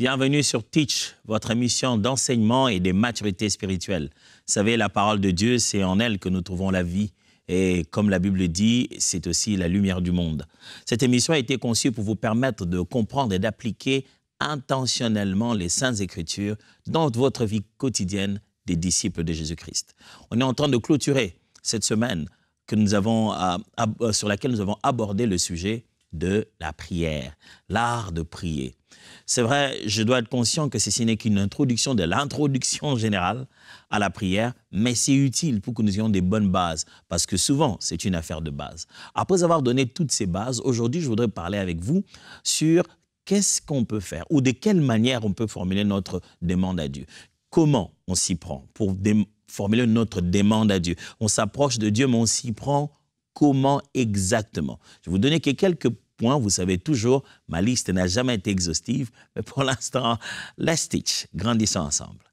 Bienvenue sur Teach, votre émission d'enseignement et de maturité spirituelle. Vous savez, la parole de Dieu, c'est en elle que nous trouvons la vie. Et comme la Bible dit, c'est aussi la lumière du monde. Cette émission a été conçue pour vous permettre de comprendre et d'appliquer intentionnellement les saintes écritures dans votre vie quotidienne des disciples de Jésus-Christ. On est en train de clôturer cette semaine que nous avons, sur laquelle nous avons abordé le sujet de la prière, l'art de prier. C'est vrai, je dois être conscient que ceci n'est qu'une introduction de l'introduction générale à la prière, mais c'est utile pour que nous ayons des bonnes bases, parce que souvent, c'est une affaire de base. Après avoir donné toutes ces bases, aujourd'hui, je voudrais parler avec vous sur qu'est-ce qu'on peut faire ou de quelle manière on peut formuler notre demande à Dieu. Comment on s'y prend pour formuler notre demande à Dieu On s'approche de Dieu, mais on s'y prend comment exactement. Je vais vous donner que quelques points. Vous savez toujours, ma liste n'a jamais été exhaustive, mais pour l'instant, let's teach. grandissons ensemble.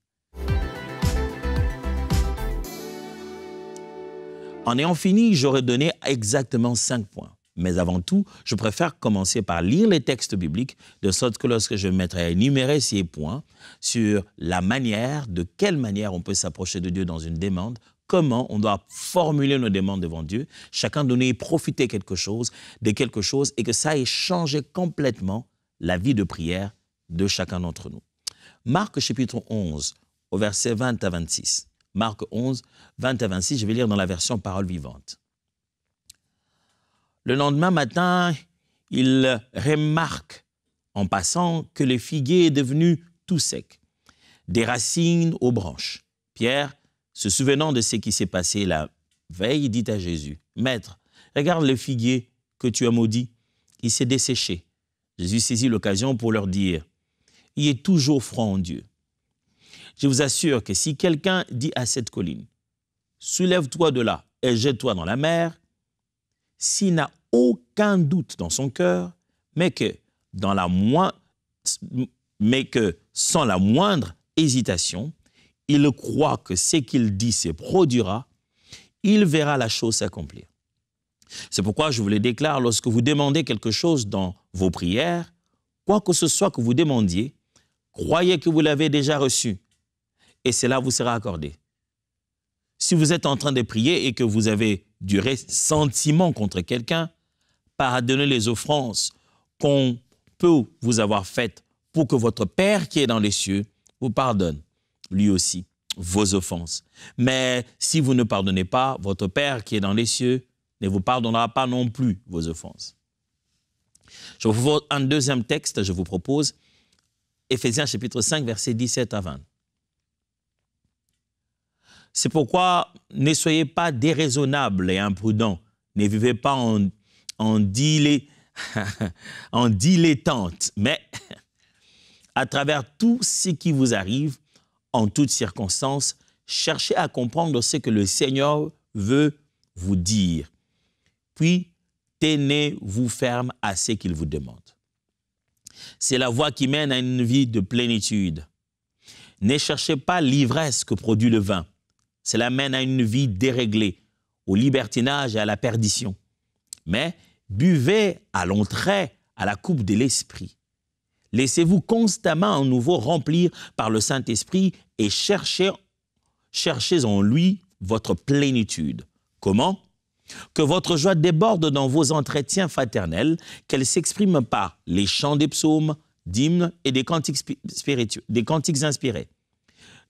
En ayant fini, j'aurais donné exactement cinq points. Mais avant tout, je préfère commencer par lire les textes bibliques, de sorte que lorsque je mettrai à énumérer ces points sur la manière, de quelle manière on peut s'approcher de Dieu dans une demande, comment on doit formuler nos demandes devant Dieu, chacun donner et profiter quelque chose, de quelque chose, et que ça ait changé complètement la vie de prière de chacun d'entre nous. Marc chapitre 11, au verset 20 à 26. Marc 11, 20 à 26, je vais lire dans la version parole vivante. Le lendemain matin, il remarque en passant que le figuier est devenu tout sec, des racines aux branches. Pierre se souvenant de ce qui s'est passé la veille, dit à Jésus, Maître, regarde le figuier que tu as maudit, il s'est desséché. Jésus saisit l'occasion pour leur dire, Il est toujours franc en Dieu. Je vous assure que si quelqu'un dit à cette colline, Soulève-toi de là et jette-toi dans la mer, s'il n'a aucun doute dans son cœur, mais que, dans la mais que sans la moindre hésitation, il croit que ce qu'il dit se produira, il verra la chose s'accomplir. C'est pourquoi je vous le déclare, lorsque vous demandez quelque chose dans vos prières, quoi que ce soit que vous demandiez, croyez que vous l'avez déjà reçu, et cela vous sera accordé. Si vous êtes en train de prier et que vous avez du ressentiment contre quelqu'un, pardonnez les offenses qu'on peut vous avoir faites pour que votre Père qui est dans les cieux vous pardonne lui aussi vos offenses. Mais si vous ne pardonnez pas, votre Père qui est dans les cieux ne vous pardonnera pas non plus vos offenses. Je vous un deuxième texte, je vous propose Éphésiens chapitre 5, versets 17 à 20. C'est pourquoi ne soyez pas déraisonnables et imprudents, ne vivez pas en, en, en dilettante, mais à travers tout ce qui vous arrive, en toutes circonstances, cherchez à comprendre ce que le Seigneur veut vous dire. Puis, tenez-vous ferme à ce qu'il vous demande. C'est la voie qui mène à une vie de plénitude. Ne cherchez pas l'ivresse que produit le vin. Cela mène à une vie déréglée, au libertinage et à la perdition. Mais buvez à l'entrée, à la coupe de l'Esprit. Laissez-vous constamment en nouveau remplir par le Saint-Esprit et cherchez, cherchez en lui votre plénitude. Comment Que votre joie déborde dans vos entretiens fraternels, qu'elle s'exprime par les chants des psaumes, d'hymnes et des cantiques, spirituels, des cantiques inspirés.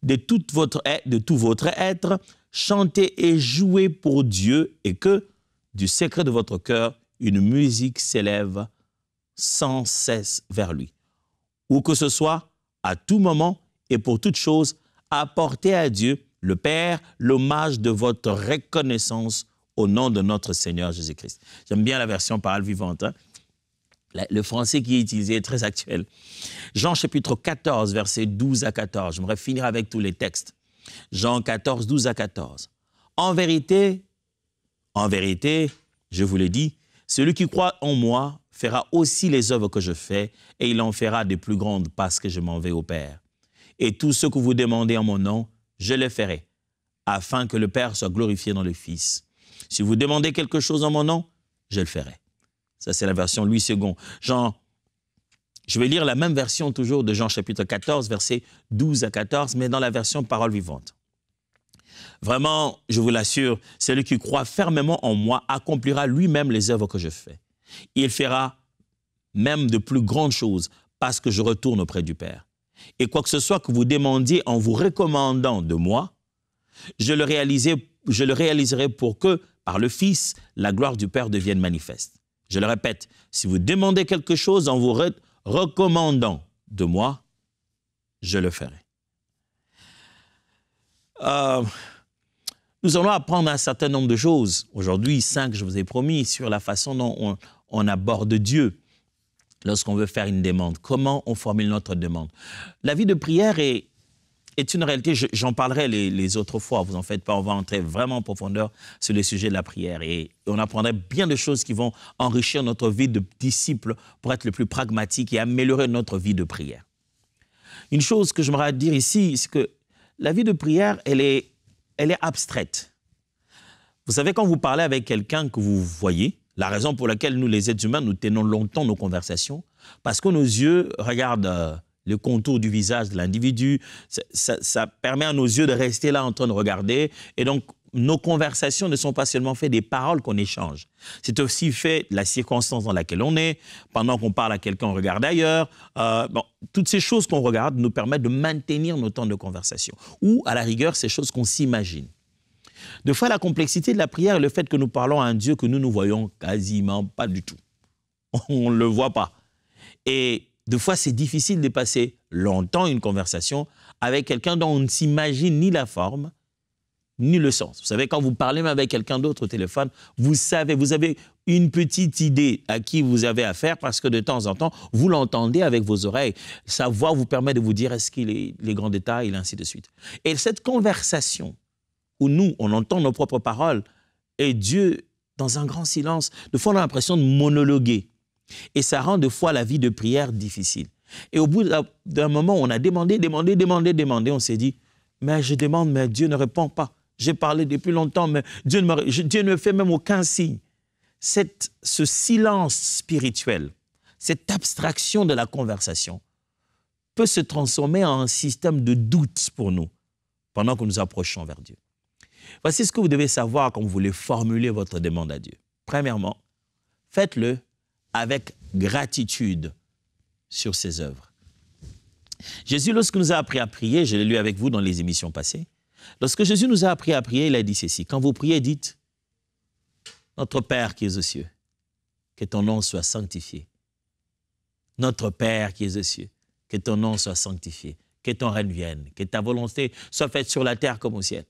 De, toute votre, de tout votre être, chantez et jouez pour Dieu et que, du secret de votre cœur, une musique s'élève sans cesse vers lui. Ou que ce soit, à tout moment, et pour toute chose, apportez à Dieu, le Père, l'hommage de votre reconnaissance au nom de notre Seigneur Jésus-Christ. J'aime bien la version parole vivante. Hein. Le français qui est utilisé est très actuel. Jean chapitre 14, versets 12 à 14. J'aimerais finir avec tous les textes. Jean 14, 12 à 14. En vérité, en vérité, je vous le dis, celui qui croit en moi fera aussi les œuvres que je fais, et il en fera des plus grandes parce que je m'en vais au Père et tout ce que vous demandez en mon nom, je le ferai, afin que le Père soit glorifié dans le Fils. Si vous demandez quelque chose en mon nom, je le ferai. Ça, c'est la version Louis II. Jean, je vais lire la même version toujours de Jean chapitre 14, versets 12 à 14, mais dans la version parole vivante. Vraiment, je vous l'assure, celui qui croit fermement en moi accomplira lui-même les œuvres que je fais. Il fera même de plus grandes choses parce que je retourne auprès du Père et quoi que ce soit que vous demandiez en vous recommandant de moi, je le, réaliserai pour que, par le Fils, la gloire du Père devienne manifeste. Je le répète, si vous demandez quelque chose en vous recommandant de moi, je le ferai. Euh, nous allons apprendre un certain nombre de choses. Aujourd'hui, cinq, je vous ai promis, sur la façon dont on aborde Dieu lorsqu'on veut faire une demande, comment on formule notre demande. La vie de prière est, une réalité, j'en parlerai les, autres fois, vous en faites pas, on va entrer vraiment en profondeur sur le sujet de la prière et on apprendra bien de choses qui vont enrichir notre vie de disciple pour être le plus pragmatique et améliorer notre vie de prière. Une chose que j'aimerais dire ici, c'est que la vie de prière, elle est, elle est abstraite. Vous savez, quand vous parlez avec quelqu'un que vous voyez, la raison pour laquelle nous, les êtres humains, nous tenons longtemps nos conversations, parce que nos yeux regardent euh, le contour du visage de l'individu, ça, permet à nos yeux de rester là en train de regarder, et donc nos conversations ne sont pas seulement faites des paroles qu'on échange, c'est aussi fait de la circonstance dans laquelle on est, pendant qu'on parle à quelqu'un, on regarde ailleurs. Euh, bon, toutes ces choses qu'on regarde nous permettent de maintenir nos temps de conversation, ou à la rigueur, ces choses qu'on s'imagine. De fois, la complexité de la prière est le fait que nous parlons à un Dieu que nous ne voyons quasiment pas du tout. On ne le voit pas. Et de fois, c'est difficile de passer longtemps une conversation avec quelqu'un dont on ne s'imagine ni la forme, ni le sens. Vous savez, quand vous parlez avec quelqu'un d'autre au téléphone, vous savez, vous avez une petite idée à qui vous avez affaire parce que de temps en temps, vous l'entendez avec vos oreilles. Sa voix vous permet de vous dire est-ce qu'il est les grands détails, et ainsi de suite. Et cette conversation où nous, on entend nos propres paroles et Dieu, dans un grand silence, de fois on a l'impression de monologuer. Et ça rend de fois la vie de prière difficile. Et au bout d'un moment, on a demandé, demandé, demandé, demandé. On s'est dit, mais je demande, mais Dieu ne répond pas. J'ai parlé depuis longtemps, mais Dieu ne, me, Dieu ne fait même aucun signe. Cette, ce silence spirituel, cette abstraction de la conversation, peut se transformer en un système de doute pour nous pendant que nous approchons vers Dieu. Voici ce que vous devez savoir quand vous voulez formuler votre demande à Dieu. Premièrement, faites-le avec gratitude sur ses œuvres. Jésus, lorsque nous a appris à prier, je l'ai lu avec vous dans les émissions passées, lorsque Jésus nous a appris à prier, il a dit ceci, quand vous priez, dites, Notre Père qui es aux cieux, que ton nom soit sanctifié. Notre Père qui es aux cieux, que ton nom soit sanctifié, que ton règne vienne, que ta volonté soit faite sur la terre comme au ciel.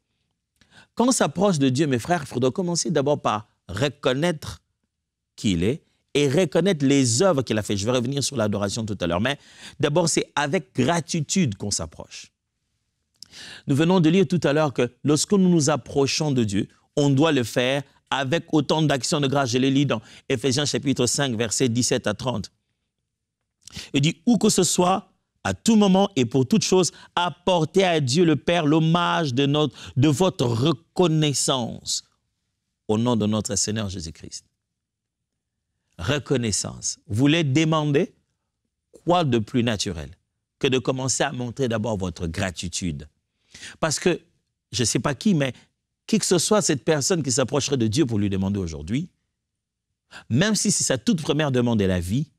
Quand on s'approche de Dieu, mes frères, il faut commencer d'abord par reconnaître qui il est et reconnaître les œuvres qu'il a faites. Je vais revenir sur l'adoration tout à l'heure, mais d'abord, c'est avec gratitude qu'on s'approche. Nous venons de lire tout à l'heure que lorsque nous nous approchons de Dieu, on doit le faire avec autant d'actions de grâce. Je les lis dans Éphésiens chapitre 5, versets 17 à 30. Il dit, où que ce soit à tout moment et pour toute chose, apportez à Dieu le Père l'hommage de, notre, de votre reconnaissance au nom de notre Seigneur Jésus-Christ. Reconnaissance. Vous voulez demander quoi de plus naturel que de commencer à montrer d'abord votre gratitude. Parce que, je ne sais pas qui, mais qui que ce soit, cette personne qui s'approcherait de Dieu pour lui demander aujourd'hui, même si c'est sa toute première demande de la vie,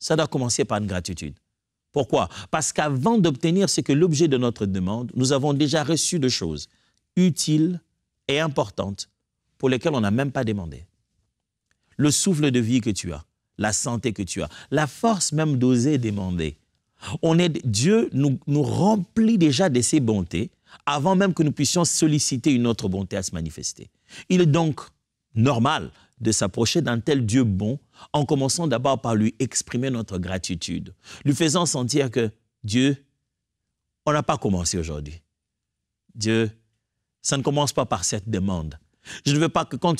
ça doit commencer par une gratitude. Pourquoi Parce qu'avant d'obtenir ce que l'objet de notre demande, nous avons déjà reçu de choses utiles et importantes pour lesquelles on n'a même pas demandé. Le souffle de vie que tu as, la santé que tu as, la force même d'oser demander. On Dieu nous, nous remplit déjà de ses bontés avant même que nous puissions solliciter une autre bonté à se manifester. Il est donc normal de s'approcher d'un tel Dieu bon en commençant d'abord par lui exprimer notre gratitude, lui faisant sentir que Dieu, on n'a pas commencé aujourd'hui. Dieu, ça ne commence pas par cette demande. Je ne veux pas que quand,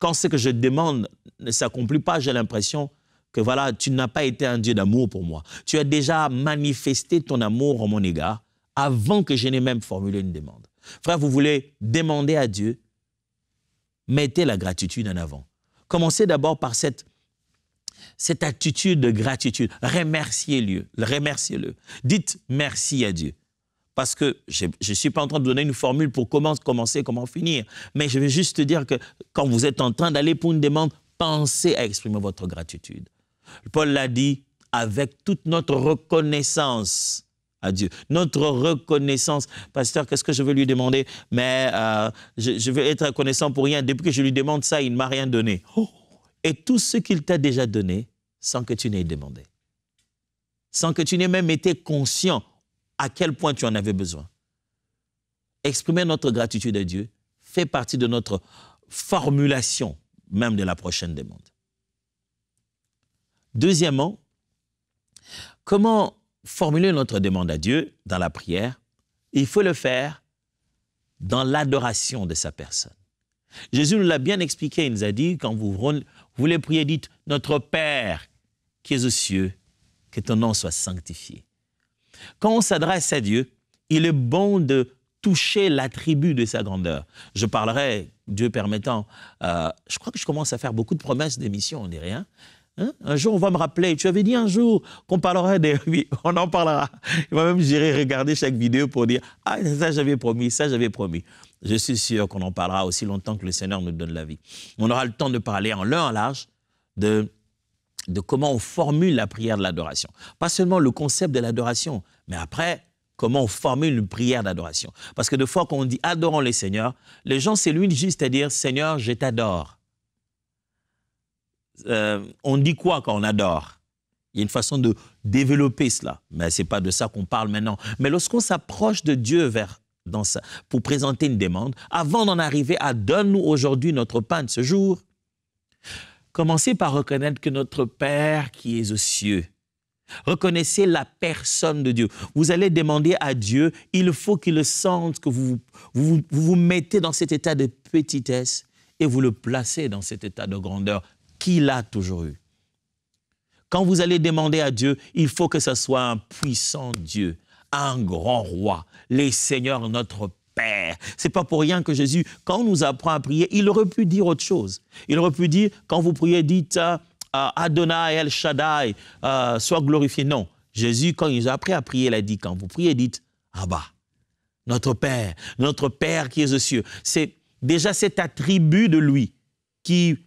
quand ce que je demande ne s'accomplit pas, j'ai l'impression que voilà, tu n'as pas été un Dieu d'amour pour moi. Tu as déjà manifesté ton amour en mon égard avant que je n'ai même formulé une demande. Frère, vous voulez demander à Dieu, mettez la gratitude en avant. Commencez d'abord par cette, cette attitude de gratitude. Remerciez-le. Remerciez-le. Dites merci à Dieu. Parce que je ne suis pas en train de donner une formule pour comment commencer, comment finir. Mais je veux juste te dire que quand vous êtes en train d'aller pour une demande, pensez à exprimer votre gratitude. Paul l'a dit, avec toute notre reconnaissance, à Dieu. Notre reconnaissance, pasteur, qu'est-ce que je veux lui demander Mais euh, je, veux être reconnaissant pour rien. Depuis que je lui demande ça, il ne m'a rien donné. Oh! Et tout ce qu'il t'a déjà donné, sans que tu n'aies demandé, sans que tu n'aies même été conscient à quel point tu en avais besoin. Exprimer notre gratitude à Dieu fait partie de notre formulation même de la prochaine demande. Deuxièmement, comment formuler notre demande à Dieu dans la prière, il faut le faire dans l'adoration de sa personne. Jésus nous l'a bien expliqué, il nous a dit, quand vous voulez prier, dites, Notre Père qui es aux cieux, que ton nom soit sanctifié. Quand on s'adresse à Dieu, il est bon de toucher l'attribut de sa grandeur. Je parlerai, Dieu permettant, euh, je crois que je commence à faire beaucoup de promesses d'émission, on n'est rien hein. Hein? Un jour, on va me rappeler. Tu avais dit un jour qu'on parlerait des. Oui, on en parlera. moi même j'irai regarder chaque vidéo pour dire Ah, ça, j'avais promis, ça, j'avais promis. Je suis sûr qu'on en parlera aussi longtemps que le Seigneur nous donne la vie. On aura le temps de parler en l'un en large de, comment on formule la prière de l'adoration. Pas seulement le concept de l'adoration, mais après, comment on formule une prière d'adoration. Parce que de fois qu'on dit adorons les Seigneurs, les gens s'éloignent juste à dire Seigneur, je t'adore. Euh, on dit quoi quand on adore Il y a une façon de développer cela. Mais ce n'est pas de ça qu'on parle maintenant. Mais lorsqu'on s'approche de Dieu vers, dans pour présenter une demande, avant d'en arriver à donne-nous aujourd'hui notre pain de ce jour, commencez par reconnaître que notre Père qui est aux cieux, Reconnaissez la personne de Dieu. Vous allez demander à Dieu, il faut qu'il sente que vous vous, mettez dans cet état de petitesse et vous le placez dans cet état de grandeur qui l'a toujours eu. Quand vous allez demander à Dieu, il faut que ce soit un puissant Dieu, un grand roi, les seigneurs notre Père. C'est pas pour rien que Jésus, quand on nous apprend à prier, il aurait pu dire autre chose. Il aurait pu dire, quand vous priez, dites Adonai El Shaddai, euh, sois glorifié. Non. Jésus, quand il nous a appris à prier, il a dit, quand vous priez, dites Abba, notre Père, notre Père qui est aux cieux. C'est déjà cet attribut de lui qui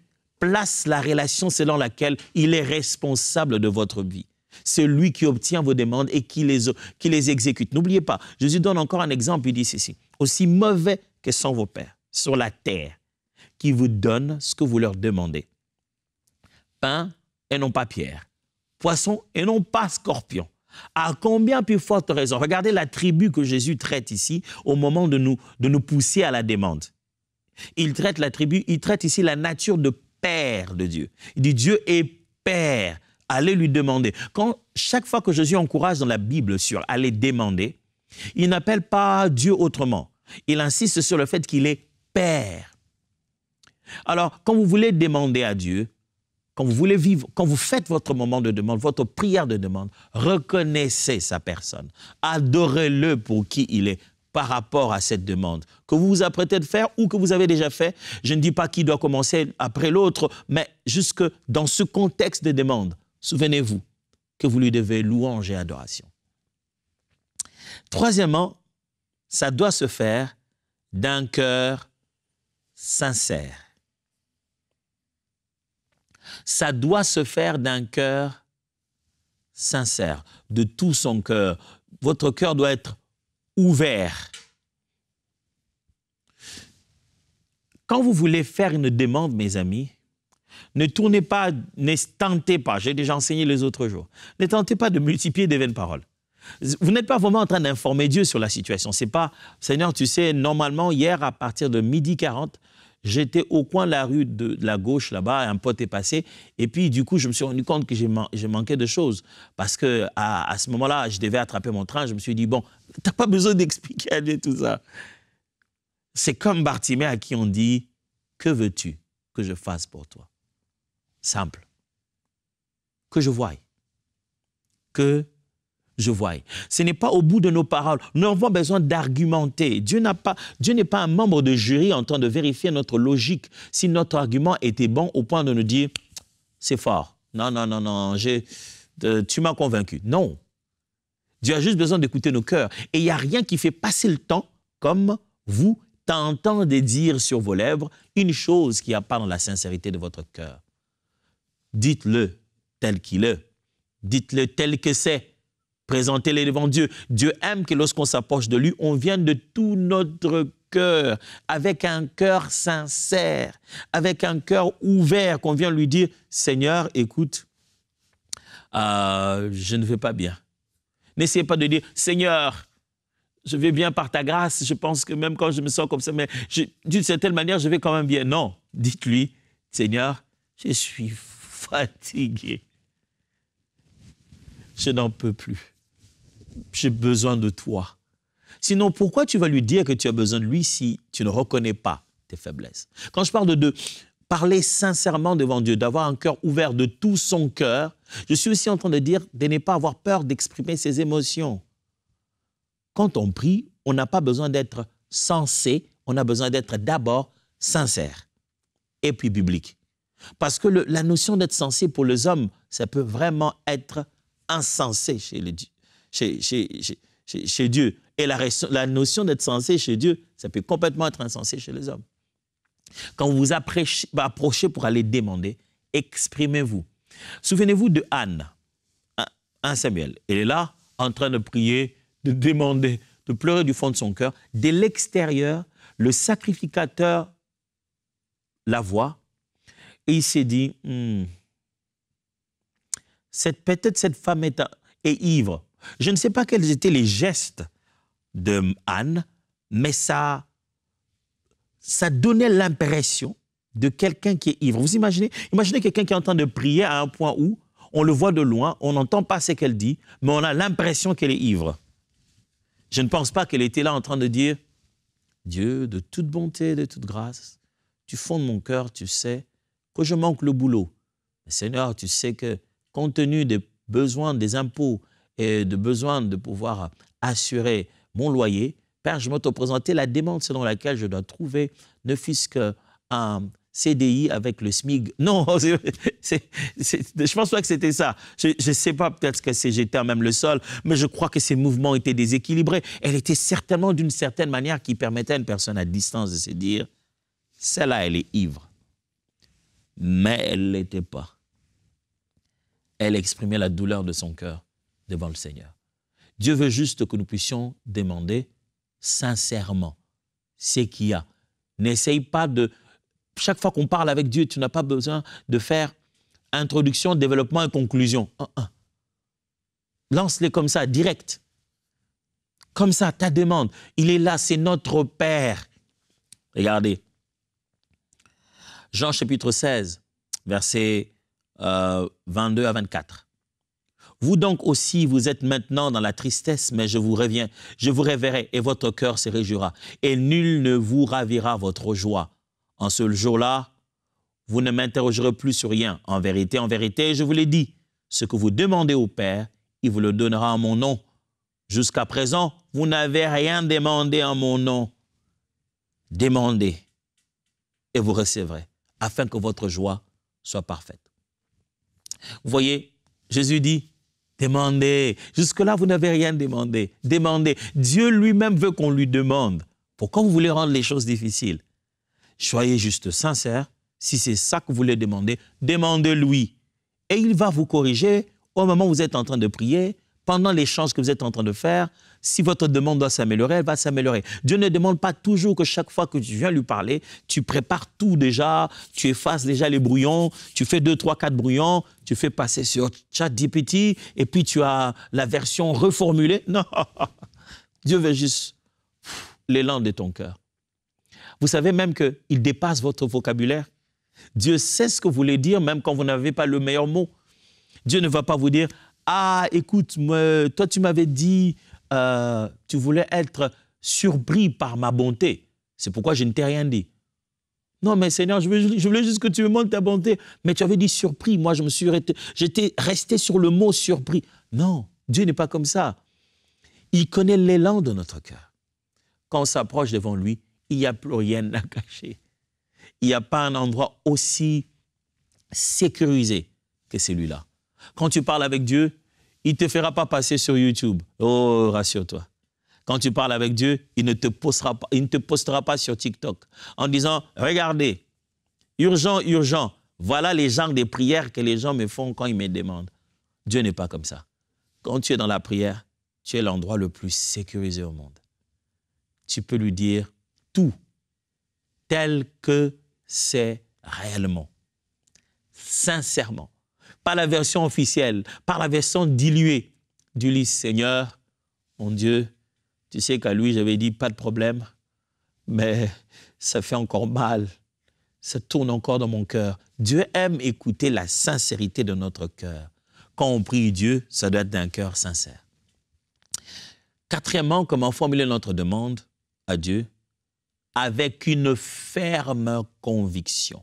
place la relation selon laquelle il est responsable de votre vie. C'est lui qui obtient vos demandes et qui les, qui les exécute. N'oubliez pas, Jésus donne encore un exemple, il dit ceci, aussi mauvais que sont vos pères sur la terre, qui vous donnent ce que vous leur demandez. Pain et non pas pierre, poisson et non pas scorpion. À combien plus forte raison Regardez la tribu que Jésus traite ici au moment de nous, de nous pousser à la demande. Il traite la tribu, il traite ici la nature de père de Dieu. Il dit Dieu est père. Allez lui demander. Quand chaque fois que Jésus encourage dans la Bible sur aller demander, il n'appelle pas Dieu autrement. Il insiste sur le fait qu'il est père. Alors, quand vous voulez demander à Dieu, quand vous voulez vivre, quand vous faites votre moment de demande, votre prière de demande, reconnaissez sa personne. Adorez-le pour qui il est par rapport à cette demande que vous vous apprêtez de faire ou que vous avez déjà fait. Je ne dis pas qui doit commencer après l'autre, mais jusque dans ce contexte de demande, souvenez-vous que vous lui devez louange et adoration. Troisièmement, ça doit se faire d'un cœur sincère. Ça doit se faire d'un cœur sincère, de tout son cœur. Votre cœur doit être ouvert. Quand vous voulez faire une demande, mes amis, ne tournez pas, ne tentez pas, j'ai déjà enseigné les autres jours, ne tentez pas de multiplier des vaines paroles. Vous n'êtes pas vraiment en train d'informer Dieu sur la situation. C'est pas, Seigneur, tu sais, normalement, hier, à partir de midi 40, J'étais au coin de la rue de, la gauche là-bas, un pote est passé. Et puis, du coup, je me suis rendu compte que j'ai manqué de choses. Parce que à, ce moment-là, je devais attraper mon train. Je me suis dit, bon, t'as pas besoin d'expliquer à lui tout ça. C'est comme Bartimée à qui on dit, que veux-tu que je fasse pour toi Simple. Que je voie. Que je vois. Ce n'est pas au bout de nos paroles. Nous avons besoin d'argumenter. Dieu n'est pas, pas un membre de jury en train de vérifier notre logique, si notre argument était bon au point de nous dire, c'est fort. Non, non, non, non, J'ai. tu m'as convaincu. Non. Dieu a juste besoin d'écouter nos cœurs. Et il n'y a rien qui fait passer le temps comme vous de dire sur vos lèvres une chose qui pas dans la sincérité de votre cœur. Dites-le tel qu'il est. Dites-le tel que c'est. Présentez-les devant Dieu. Dieu aime que lorsqu'on s'approche de lui, on vienne de tout notre cœur, avec un cœur sincère, avec un cœur ouvert, qu'on vient lui dire, Seigneur, écoute, euh, je ne vais pas bien. N'essayez pas de dire, Seigneur, je vais bien par ta grâce, je pense que même quand je me sens comme ça, mais d'une certaine manière, je vais quand même bien. Non, dites-lui, Seigneur, je suis fatigué. Je n'en peux plus j'ai besoin de toi. Sinon, pourquoi tu vas lui dire que tu as besoin de lui si tu ne reconnais pas tes faiblesses Quand je parle de, parler sincèrement devant Dieu, d'avoir un cœur ouvert de tout son cœur, je suis aussi en train de dire de ne pas avoir peur d'exprimer ses émotions. Quand on prie, on n'a pas besoin d'être sensé, on a besoin d'être d'abord sincère et puis biblique. Parce que la notion d'être sensé pour les hommes, ça peut vraiment être insensé chez les, dieux chez, Dieu. Et la, notion d'être censé chez Dieu, ça peut complètement être insensé chez les hommes. Quand vous vous approchez pour aller demander, exprimez-vous. Souvenez-vous de Anne, un Samuel. Elle est là, en train de prier, de demander, de pleurer du fond de son cœur. Dès l'extérieur, le sacrificateur la voit et il s'est dit, hmm, peut-être cette femme est ivre. Je ne sais pas quels étaient les gestes de Anne, mais ça, ça donnait l'impression de quelqu'un qui est ivre. Vous imaginez Imaginez quelqu'un qui est en train de prier à un point où on le voit de loin, on n'entend pas ce qu'elle dit, mais on a l'impression qu'elle est ivre. Je ne pense pas qu'elle était là en train de dire Dieu, de toute bonté, de toute grâce, tu fondes mon cœur, tu sais que je manque le boulot. Seigneur, tu sais que compte tenu des besoins, des impôts, et de besoin de pouvoir assurer mon loyer, Père, je m'auto présenter la demande selon laquelle je dois trouver ne fût-ce qu'un CDI avec le SMIG. Non, je ne je pense pas que c'était ça. Je ne sais pas, peut-être que c'est j'étais même le sol, mais je crois que ces mouvements étaient déséquilibrés. Elle était certainement d'une certaine manière qui permettait à une personne à distance de se dire, celle-là, elle est ivre. Mais elle ne l'était pas. Elle exprimait la douleur de son cœur devant le Seigneur. Dieu veut juste que nous puissions demander sincèrement ce qu'il y a. N'essaye pas de... Chaque fois qu'on parle avec Dieu, tu n'as pas besoin de faire introduction, développement et conclusion. Ah, ah. Lance-les comme ça, direct. Comme ça, ta demande. Il est là, c'est notre Père. Regardez. Jean chapitre 16, versets 22 à 24. Vous donc aussi, vous êtes maintenant dans la tristesse, mais je vous reviens, je vous réverrai et votre cœur se réjouira, et nul ne vous ravira votre joie. En ce jour-là, vous ne m'interrogerez plus sur rien. En vérité, en vérité, je vous l'ai dit, ce que vous demandez au Père, il vous le donnera en mon nom. Jusqu'à présent, vous n'avez rien demandé en mon nom. Demandez et vous recevrez, afin que votre joie soit parfaite. Vous voyez, Jésus dit, Demandez. Jusque-là, vous n'avez rien demandé. Demandez. Dieu lui-même veut qu'on lui demande. Pourquoi vous voulez rendre les choses difficiles Soyez juste sincère. Si c'est ça que vous voulez demander, demandez-lui. Et il va vous corriger au moment où vous êtes en train de prier, pendant l'échange que vous êtes en train de faire, si votre demande doit s'améliorer, elle va s'améliorer. Dieu ne demande pas toujours que chaque fois que tu viens lui parler, tu prépares tout déjà, tu effaces déjà les brouillons, tu fais deux, trois, quatre brouillons, tu fais passer sur chat ChatGPT et puis tu as la version reformulée. Non, Dieu veut juste l'élan de ton cœur. Vous savez même qu'il dépasse votre vocabulaire. Dieu sait ce que vous voulez dire, même quand vous n'avez pas le meilleur mot. Dieu ne va pas vous dire ah, écoute, moi, toi, tu m'avais dit, euh, tu voulais être surpris par ma bonté. C'est pourquoi je ne t'ai rien dit. Non, mais Seigneur, je, je voulais juste que tu me montres ta bonté. Mais tu avais dit surpris. Moi, je me suis j'étais resté sur le mot surpris. Non, Dieu n'est pas comme ça. Il connaît l'élan de notre cœur. Quand on s'approche devant lui, il n'y a plus rien à cacher. Il n'y a pas un endroit aussi sécurisé que celui-là. Quand tu parles avec Dieu, il ne te fera pas passer sur YouTube. Oh, rassure-toi. Quand tu parles avec Dieu, il ne, te postera pas, il ne te postera pas sur TikTok en disant, regardez, urgent, urgent, voilà les genres de prières que les gens me font quand ils me demandent. Dieu n'est pas comme ça. Quand tu es dans la prière, tu es l'endroit le plus sécurisé au monde. Tu peux lui dire tout tel que c'est réellement, sincèrement par la version officielle, par la version diluée du lit. Seigneur, mon Dieu, tu sais qu'à lui, j'avais dit pas de problème, mais ça fait encore mal. Ça tourne encore dans mon cœur. Dieu aime écouter la sincérité de notre cœur. Quand on prie Dieu, ça doit être d'un cœur sincère. Quatrièmement, comment formuler notre demande à Dieu avec une ferme conviction.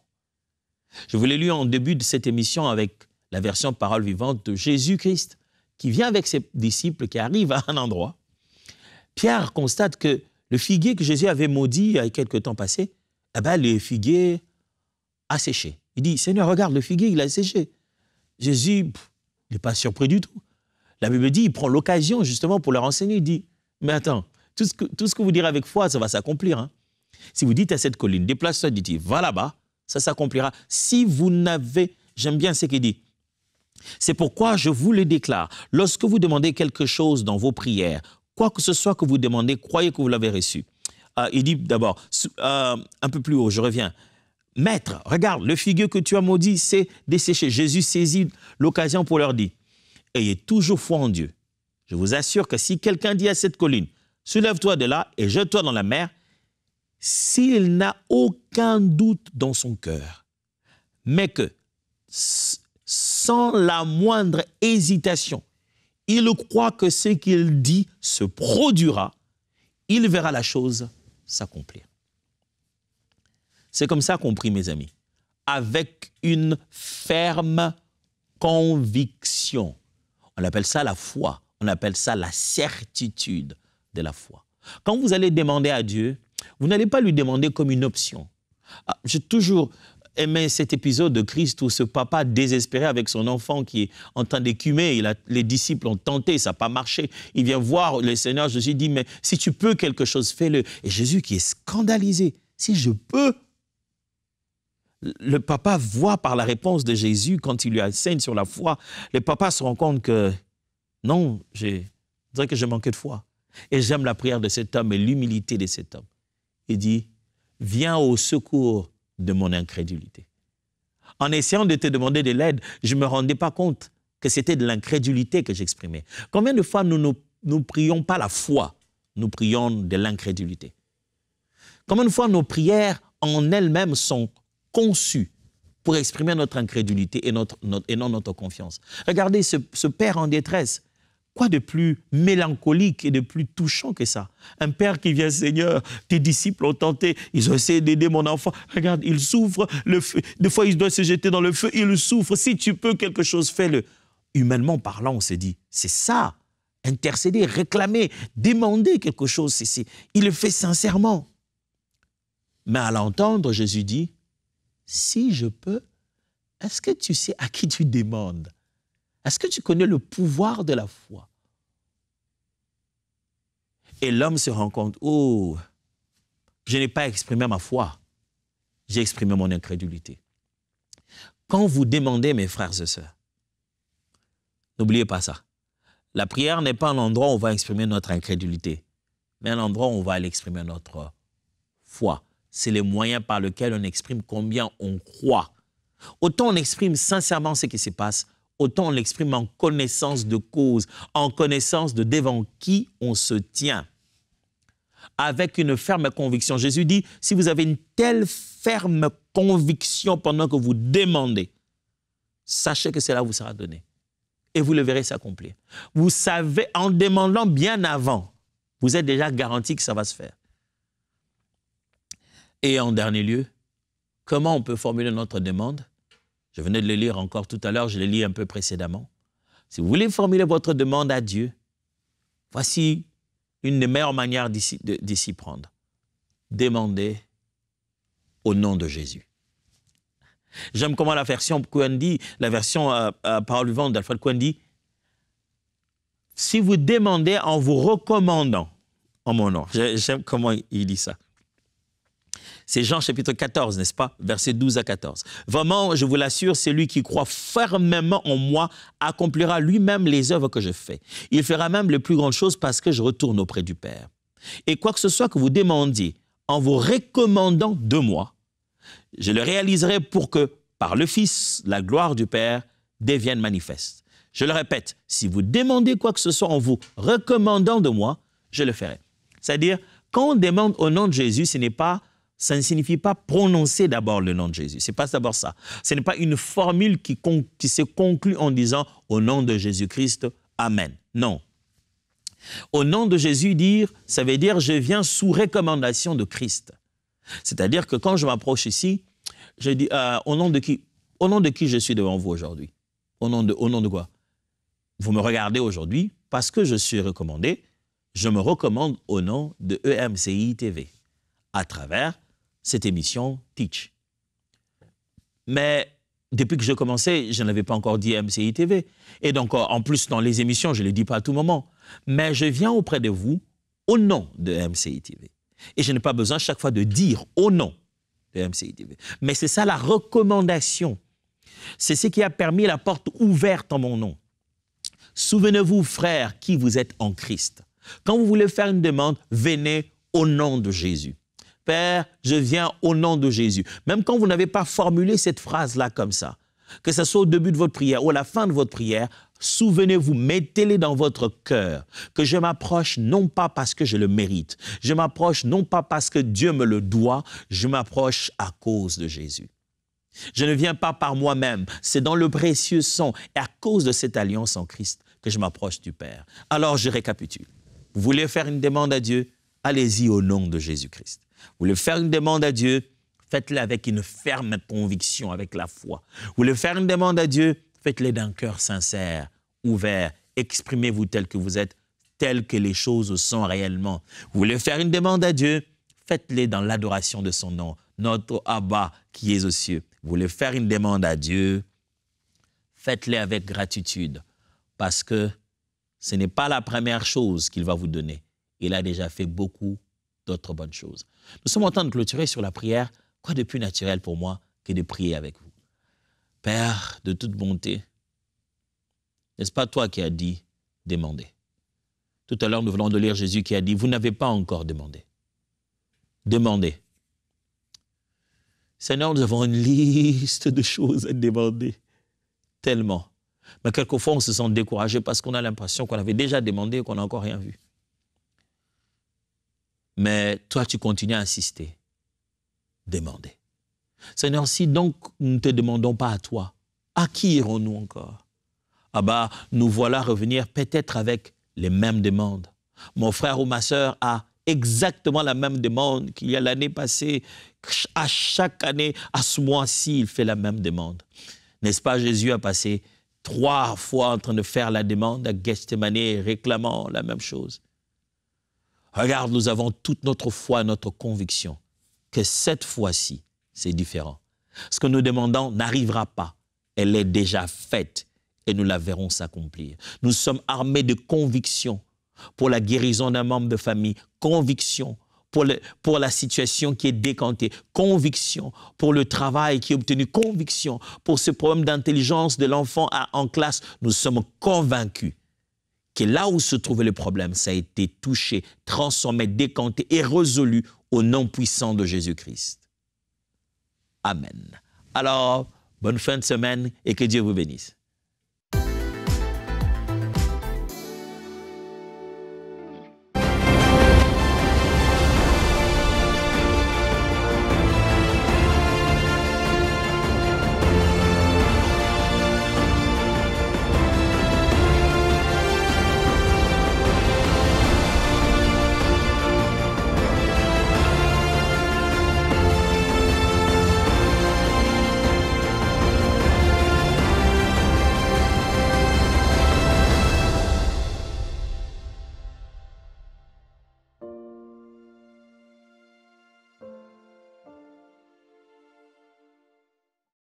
Je vous l'ai lu en début de cette émission avec la version parole vivante de Jésus-Christ, qui vient avec ses disciples, qui arrive à un endroit. Pierre constate que le figuier que Jésus avait maudit il y a quelques temps passé, eh ben, le figuier a séché. Il dit, Seigneur, regarde, le figuier, il a séché. Jésus n'est pas surpris du tout. La Bible dit, il prend l'occasion justement pour le renseigner. Il dit, mais attends, tout ce que, tout ce que vous direz avec foi, ça va s'accomplir. Hein. Si vous dites à cette colline, déplace-toi, dit-il, va là-bas, ça s'accomplira. Si vous n'avez, j'aime bien ce qu'il dit, c'est pourquoi je vous le déclare, lorsque vous demandez quelque chose dans vos prières, quoi que ce soit que vous demandez, croyez que vous l'avez reçu. Euh, il dit d'abord, euh, un peu plus haut, je reviens. Maître, regarde, le figure que tu as maudit s'est desséché. Jésus saisit l'occasion pour leur dire, ayez toujours foi en Dieu. Je vous assure que si quelqu'un dit à cette colline, soulève-toi de là et jette-toi dans la mer, s'il n'a aucun doute dans son cœur, mais que sans la moindre hésitation. Il croit que ce qu'il dit se produira. Il verra la chose s'accomplir. C'est comme ça qu'on prie, mes amis, avec une ferme conviction. On appelle ça la foi, on appelle ça la certitude de la foi. Quand vous allez demander à Dieu, vous n'allez pas lui demander comme une option. Ah, j'ai toujours, et eh cet épisode de Christ où ce papa désespéré avec son enfant qui est en train d'écumer, les disciples ont tenté, ça n'a pas marché. Il vient voir le Seigneur Jésus dit mais si tu peux quelque chose, fais-le. Et Jésus qui est scandalisé, si je peux. Le papa voit par la réponse de Jésus quand il lui enseigne sur la foi, le papa se rend compte que non, j'ai dirais que j'ai manqué de foi. Et j'aime la prière de cet homme et l'humilité de cet homme. Il dit, viens au secours de mon incrédulité. En essayant de te demander de l'aide, je ne me rendais pas compte que c'était de l'incrédulité que j'exprimais. Combien de fois nous ne nous prions pas la foi, nous prions de l'incrédulité Combien de fois nos prières en elles-mêmes sont conçues pour exprimer notre incrédulité et, notre, et non notre confiance Regardez ce père en détresse Quoi de plus mélancolique et de plus touchant que ça Un père qui vient, Seigneur, tes disciples ont tenté, ils ont essayé d'aider mon enfant. Regarde, il souffre, le des fois il doit se jeter dans le feu, il souffre. Si tu peux quelque chose, fais-le. Humainement parlant, on s'est dit, c'est ça, intercéder, réclamer, demander quelque chose. il le fait sincèrement. Mais à l'entendre, Jésus dit, si je peux, est-ce que tu sais à qui tu demandes est-ce que tu connais le pouvoir de la foi et l'homme se rend compte, oh, je n'ai pas exprimé ma foi, j'ai exprimé mon incrédulité. Quand vous demandez, mes frères et sœurs, n'oubliez pas ça. La prière n'est pas un endroit où on va exprimer notre incrédulité, mais un endroit où on va aller exprimer notre foi. C'est le moyen par lequel on exprime combien on croit. Autant on exprime sincèrement ce qui se passe, autant on l'exprime en connaissance de cause, en connaissance de devant qui on se tient, avec une ferme conviction. Jésus dit, si vous avez une telle ferme conviction pendant que vous demandez, sachez que cela vous sera donné. Et vous le verrez s'accomplir. Vous savez, en demandant bien avant, vous êtes déjà garanti que ça va se faire. Et en dernier lieu, comment on peut formuler notre demande je venais de le lire encore tout à l'heure, je l'ai lu un peu précédemment. Si vous voulez formuler votre demande à Dieu, voici une des meilleures manières d'y s'y prendre. Demandez au nom de Jésus. J'aime comment la version Cohen la version à, euh, euh, parole vivante d'Alfred Cohen dit Si vous demandez en vous recommandant en mon nom. J'aime comment il dit ça. C'est Jean chapitre 14, n'est-ce pas Versets 12 à 14. Vraiment, je vous l'assure, celui qui croit fermement en moi accomplira lui-même les œuvres que je fais. Il fera même les plus grandes choses parce que je retourne auprès du Père. Et quoi que ce soit que vous demandiez en vous recommandant de moi, je le réaliserai pour que, par le Fils, la gloire du Père devienne manifeste. Je le répète, si vous demandez quoi que ce soit en vous recommandant de moi, je le ferai. C'est-à-dire, quand on demande au nom de Jésus, ce n'est pas ça ne signifie pas prononcer d'abord le nom de Jésus. C'est pas d'abord ça. Ce n'est pas une formule qui, se conclut en disant au nom de Jésus-Christ, Amen. Non. Au nom de Jésus dire, ça veut dire je viens sous recommandation de Christ. C'est-à-dire que quand je m'approche ici, je dis euh, au nom de qui au nom de qui je suis devant vous aujourd'hui Au nom de au nom de quoi Vous me regardez aujourd'hui parce que je suis recommandé, je me recommande au nom de EMCI TV à travers cette émission Teach. Mais depuis que je commençais, je n'avais pas encore dit MCI TV. Et donc, euh, en plus, dans les émissions, je ne le dis pas à tout moment. Mais je viens auprès de vous au nom de MCI TV. Et je n'ai pas besoin chaque fois de dire au nom de MCI Mais c'est ça la recommandation. C'est ce qui a permis la porte ouverte en mon nom. Souvenez-vous, frères, qui vous êtes en Christ. Quand vous voulez faire une demande, venez au nom de Jésus. Père, je viens au nom de Jésus. Même quand vous n'avez pas formulé cette phrase-là comme ça, que ce soit au début de votre prière ou à la fin de votre prière, Souvenez-vous, mettez-les dans votre cœur, que je m'approche non pas parce que je le mérite, je m'approche non pas parce que Dieu me le doit, je m'approche à cause de Jésus. Je ne viens pas par moi-même, c'est dans le précieux sang et à cause de cette alliance en Christ que je m'approche du Père. Alors je récapitule. Vous voulez faire une demande à Dieu Allez-y au nom de Jésus-Christ. Vous voulez faire une demande à Dieu, faites le avec une ferme conviction, avec la foi. Vous voulez faire une demande à Dieu, faites-le d'un cœur sincère, ouvert. Exprimez-vous tel que vous êtes, tel que les choses sont réellement. Vous voulez faire une demande à Dieu, faites-le dans l'adoration de son nom, notre Abba qui est aux cieux. Vous voulez faire une demande à Dieu, faites-le avec gratitude, parce que ce n'est pas la première chose qu'il va vous donner. Il a déjà fait beaucoup d'autres bonnes choses. Nous sommes en train de clôturer sur la prière. Quoi de plus naturel pour moi que de prier avec vous Père de toute bonté, n'est-ce pas toi qui as dit demander. Tout à l'heure, nous venons de lire Jésus qui a dit, vous n'avez pas encore demandé. Demandez. Seigneur, nous avons une liste de choses à demander. Tellement. Mais quelquefois, on se sent découragé parce qu'on a l'impression qu'on avait déjà demandé et qu'on n'a encore rien vu. Mais toi, tu continues à insister. Demander. Seigneur, si donc nous ne te demandons pas à toi, à qui irons-nous encore Ah bah, nous voilà revenir peut-être avec les mêmes demandes. Mon frère ou ma sœur a exactement la même demande qu'il y a l'année passée. À chaque année, à ce mois-ci, il fait la même demande. N'est-ce pas, Jésus a passé trois fois en train de faire la demande à Gethsemane, réclamant la même chose. Regarde, nous avons toute notre foi, notre conviction que cette fois-ci, c'est différent. Ce que nous demandons n'arrivera pas. Elle est déjà faite et nous la verrons s'accomplir. Nous sommes armés de conviction pour la guérison d'un membre de famille, conviction pour, la situation qui est décantée, conviction pour le travail qui est obtenu, conviction pour ce problème d'intelligence de l'enfant en classe. Nous sommes convaincus que là où se trouvait le problème, ça a été touché, transformé, décanté et résolu au nom puissant de Jésus-Christ. Amen. Alors, bonne fin de semaine et que Dieu vous bénisse.